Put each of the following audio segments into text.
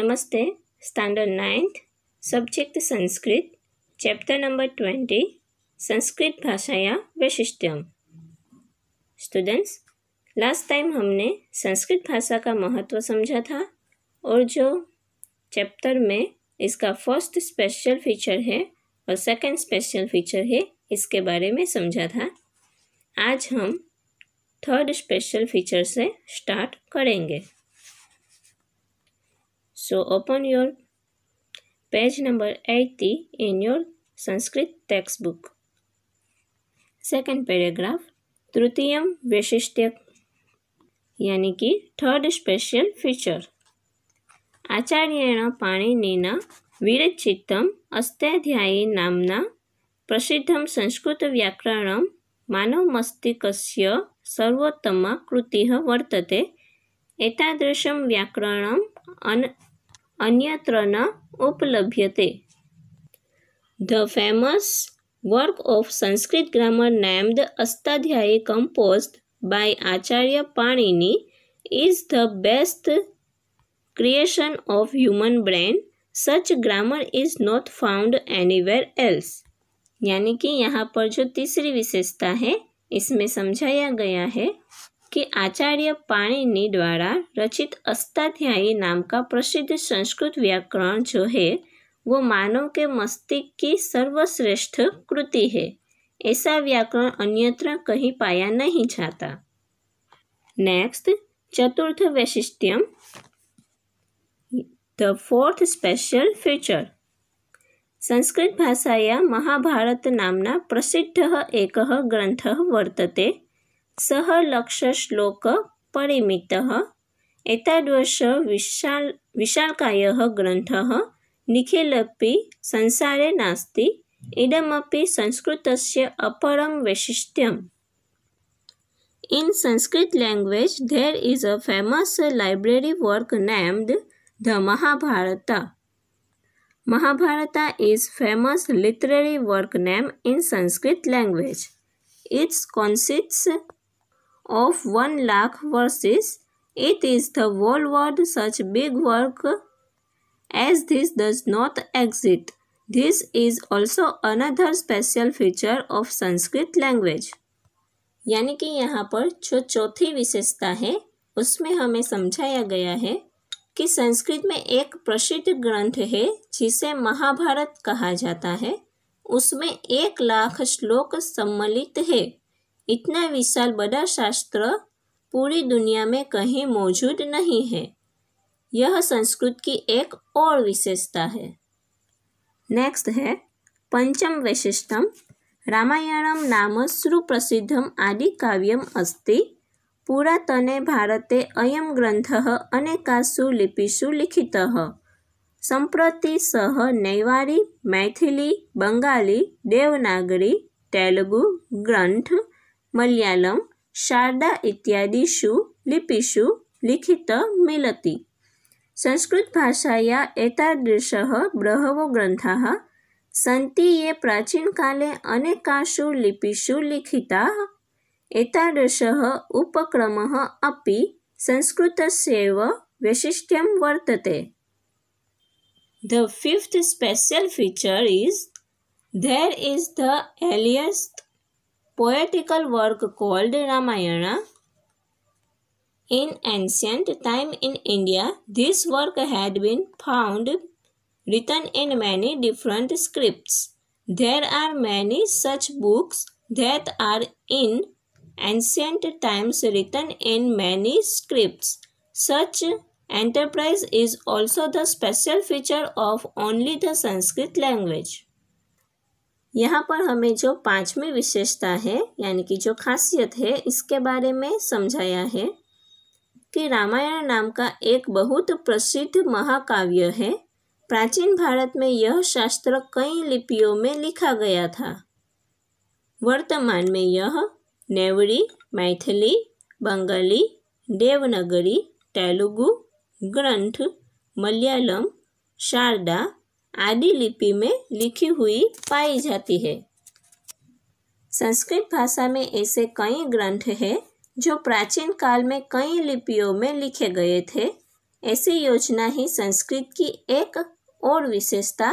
नमस्ते standard ninth subject Sanskrit chapter number twenty Sanskrit भाषा या वैशिष्ट्यम स्टूडेंट्स लास्ट टाइम हमने संस्कृत भाषा का महत्व समझा था और जो चैप्टर में इसका फर्स्ट स्पेशल फीचर है और सेकंड स्पेशल फीचर है इसके बारे में समझा था आज हम थर्ड स्पेशल फीचर से स्टार्ट करेंगे So open your page number 80 in your Sanskrit textbook. Second paragraph तृतीयम वैशिष्ट्य यानी कि थर्ड स्पेशल फीचर આચાર્યણ પાણીનીના વિરચિતમ અસ્તધ્યાયી નામના પ્રસિદ્ધમ સંસ્કૃત વ્યાકરણમ માનવમસ્તિકસ્ય સર્વોત્તમા કૃતિ વર્તતે એતાદૃશમ વ્યાકરણમ અન अन्यत्र न थे the famous work of Sanskrit grammar name the Ashtadhyayi composed by Acharya Panini is the best creation of human brain such grammar is not found anywhere else यानी कि यहाँ पर जो तीसरी विशेषता है इसमें समझाया गया है कि आचार्य पाणिनि द्वारा रचित अस्ताध्यायी नाम का प्रसिद्ध संस्कृत व्याकरण जो है वो मानव के मस्तिष्क की सर्वश्रेष्ठ कृति है ऐसा व्याकरण अन्यत्र कहीं पाया नहीं जाता नेक्स्ट चतुर्थ वैशिष्ट्यम the fourth special feature Mahabharata नामना प्रसिद्ध एक ग्रंथ वर्तते सहलक्ष श्लोक परिमित एतादृश विशाल विशालकाय ग्रंथ निखिल संसारे नास्ति संस्कृत संस्कृतस्य अपरम वैशिष्ट्यम in Sanskrit language there is a famous library work named the Mahabharata Mahabharata is famous literary work name in Sanskrit language it's consists of 1 lakh verses. It is the whole world such big work as this does not exist. This is also another special feature of Sanskrit language. यानी कि यहाँ पर जो चौथी विशेषता है उसमें हमें समझाया गया है कि संस्कृत में एक प्रसिद्ध ग्रंथ है जिसे महाभारत कहा जाता है उसमें एक लाख श्लोक सम्मिलित है इतना विशाल बड़ा शास्त्र पूरी दुनिया में कहीं मौजूद नहीं है यह संस्कृत की एक और विशेषता है नेक्स्ट है पंचम वैशिष्टम रामायणम नाम सुप्रसिद्धम आदि काव्यम अस्ति पुरातने भारते अयम ग्रंथ अनेकासु लिपिषु लिखित संप्रति सह नैवारी मैथिली बंगाली देवनागरी तेलुगु ग्रंथ मलयालम शारदा इत्यादिषु लिपिषु संस्कृत भाषाया एतादृशः बहवो ग्रन्थाः सन्ति ये प्राचीनकाले अनेकासु लिपिषु लिखिताः एतादृशः उपक्रमः अपि संस्कृतस्यैव वैशिष्ट्यं वर्तते the fifth special feature is there is the earliest poetical work called Ramayana. In ancient time in India, this work had been found written in many different scripts. There are many such books that are in ancient times written in many scripts. Such enterprise is also the special feature of only the Sanskrit language. यहाँ पर हमें जो पांचवी विशेषता है यानी कि जो खासियत है इसके बारे में समझाया है कि रामायण नाम का एक बहुत प्रसिद्ध महाकाव्य है प्राचीन भारत में यह शास्त्र कई लिपियों में लिखा गया था वर्तमान में यह नेवरी मैथिली बंगाली देवनगरी तेलुगु ग्रंथ मलयालम शारदा आदि लिपि में लिखी हुई पाई जाती है संस्कृत भाषा में ऐसे कई ग्रंथ हैं जो प्राचीन काल में कई लिपियों में लिखे गए थे ऐसी योजना ही संस्कृत की एक और विशेषता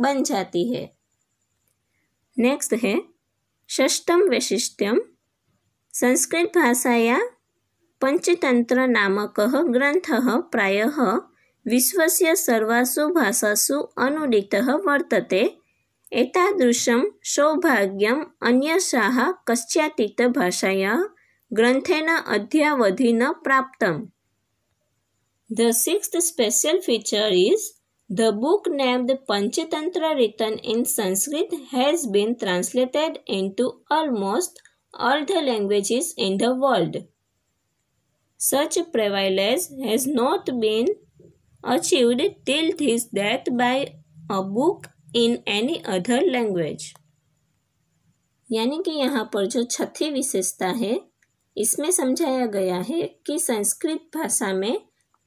बन जाती है नेक्स्ट है षष्टम वैशिष्ट्यम संस्कृत भाषा या पंचतंत्र नामक ग्रंथ प्राय विश्व सर्वासु भाषासु अनुदीत वर्तते एतादृशं सौभाग्यम अन्यसाः कस्याचित् भाषाया ग्रंथेन अद्यावधि न प्राप्त the sixth special feature is the book named Panchatantra written in Sanskrit has been translated to almost all the languages in the world such privilege has not been achieved till his death by a book in any other language. यानी कि यहाँ पर जो छठी विशेषता है इसमें समझाया गया है कि संस्कृत भाषा में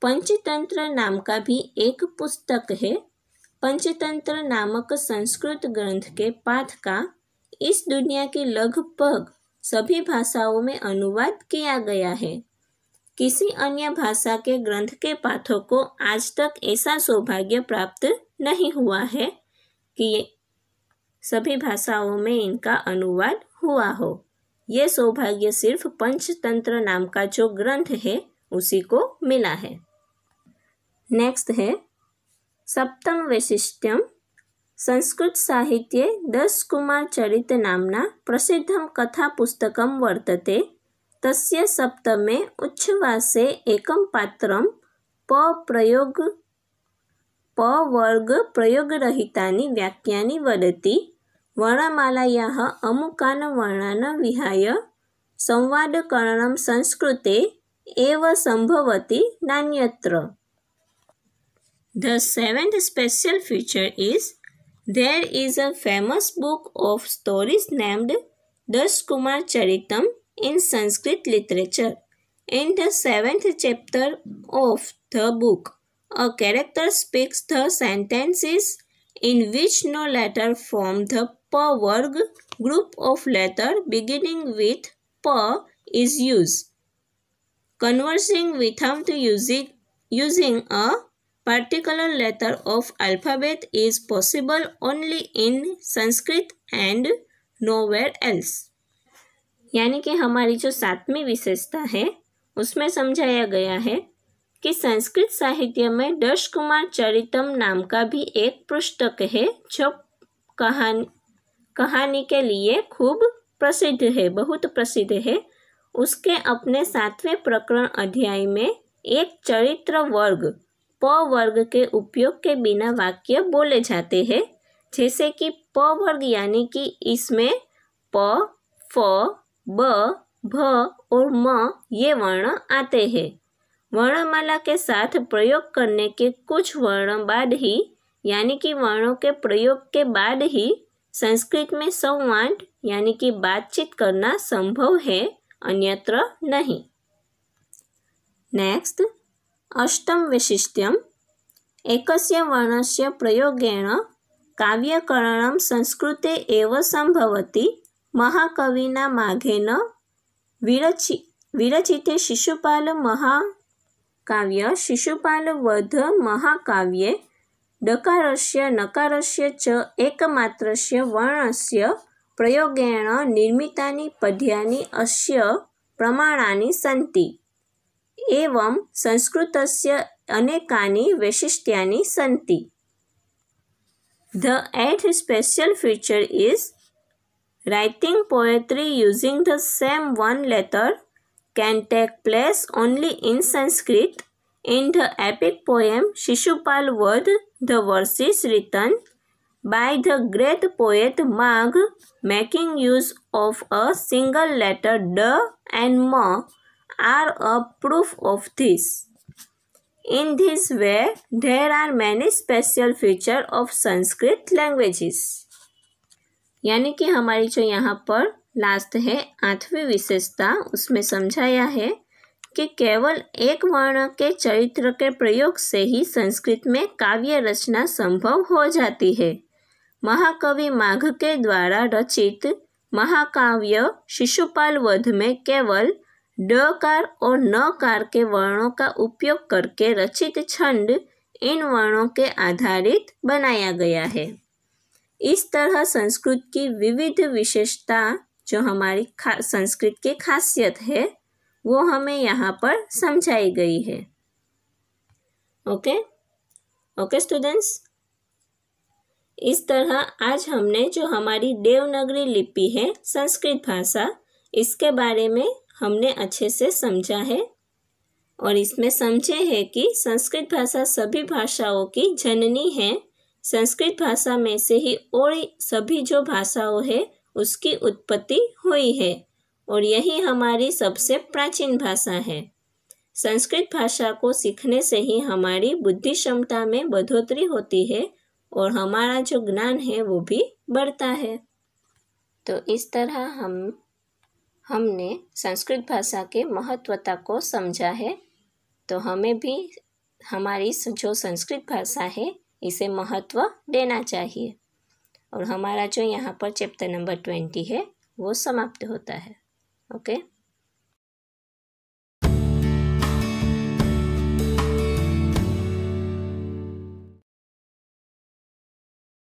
पंचतंत्र नाम का भी एक पुस्तक है पंचतंत्र नामक संस्कृत ग्रंथ के पाठ का इस दुनिया के लगभग सभी भाषाओं में अनुवाद किया गया है किसी अन्य भाषा के ग्रंथ के पाठों को आज तक ऐसा सौभाग्य प्राप्त नहीं हुआ है कि सभी भाषाओं में इनका अनुवाद हुआ हो ये सौभाग्य सिर्फ पंचतंत्र नाम का जो ग्रंथ है उसी को मिला है नेक्स्ट है सप्तम वैशिष्ट्यम संस्कृत साहित्य दस कुमार चरित नामना प्रसिद्धम कथा पुस्तकम वर्तते तस्य सप्तमे उच्छ्वासे एकं पात्रं प्रयोग रहितानि व्याख्यानि वदति वर्णमालायाः अमुकान् वर्णान् विहाय संवादकरणं संस्कृते एव संभवति नान्यत्र the seventh special feature is there is a famous book of stories named Kumar चरितम in Sanskrit literature. In the seventh chapter of the book, a character speaks the sentences in which no letter from the pa worg group of letter beginning with pa is used. Conversing without using, using a particular letter of alphabet is possible only in Sanskrit and nowhere else. यानी कि हमारी जो सातवीं विशेषता है उसमें समझाया गया है कि संस्कृत साहित्य में दश कुमार चरितम नाम का भी एक पुस्तक है जो कहानी कहानी के लिए खूब प्रसिद्ध है बहुत प्रसिद्ध है उसके अपने सातवें प्रकरण अध्याय में एक चरित्र वर्ग प वर्ग के उपयोग के बिना वाक्य बोले जाते हैं जैसे कि प वर्ग यानी कि इसमें प फ ब भ और म ये वर्ण आते हैं वर्णमाला के साथ प्रयोग करने के कुछ वर्ण बाद ही यानी कि वर्णों के प्रयोग के बाद ही संस्कृत में संवाद यानी कि बातचीत करना संभव है अन्यत्र नहीं नेक्स्ट अष्टम वैशिष्ट्यम एक वर्ण से प्रयोगेण काव्यकरण संस्कृते एव संभवती મહાકવિના માઘેન વિરચિ વિરચિતે શિશુપાલ મહાકાવ્ય શિશુપાલ વધ મહાકાવ્યે ડકારસ્ય નકારસ્ય ચ એકમાત્રસ્ય વર્ણસ્ય પ્રયોગેણ નિર્મિતાની પદ્યાની અસ્ય પ્રમાણાની સંતિ એવમ સંસ્કૃતસ્ય અનેકાની વૈશિષ્ટ્યાની સંતિ the eighth special feature is Writing poetry using the same one letter can take place only in Sanskrit. In the epic poem Shishupal Vod, the verses written by the great poet Magh, making use of a single letter D and Ma, are a proof of this. In this way, there are many special features of Sanskrit languages. यानी कि हमारी जो यहाँ पर last है आठवीं विशेषता उसमें समझाया है कि केवल एक वर्ण के चरित्र के प्रयोग से ही संस्कृत में काव्य रचना संभव हो जाती है महाकवि माघ के द्वारा रचित महाकाव्य शिशुपाल वध में केवल डकार और नकार के वर्णों का उपयोग करके रचित छंद इन वर्णों के आधारित बनाया गया है इस तरह संस्कृत की विविध विशेषता जो हमारी संस्कृत की खासियत है वो हमें यहाँ पर समझाई गई है ओके ओके स्टूडेंट्स इस तरह आज हमने जो हमारी देवनागरी लिपि है संस्कृत भाषा इसके बारे में हमने अच्छे से समझा है और इसमें समझे हैं कि संस्कृत भाषा सभी भाषाओं की जननी है संस्कृत भाषा में से ही और सभी जो भाषाओं है उसकी उत्पत्ति हुई है और यही हमारी सबसे प्राचीन भाषा है संस्कृत भाषा को सीखने से ही हमारी बुद्धि क्षमता में बढ़ोतरी होती है और हमारा जो ज्ञान है वो भी बढ़ता है तो इस तरह हम हमने संस्कृत भाषा के महत्वता को समझा है तो हमें भी हमारी जो संस्कृत भाषा है इसे महत्व देना चाहिए और हमारा जो यहाँ पर चैप्टर नंबर ट्वेंटी है वो समाप्त होता है ओके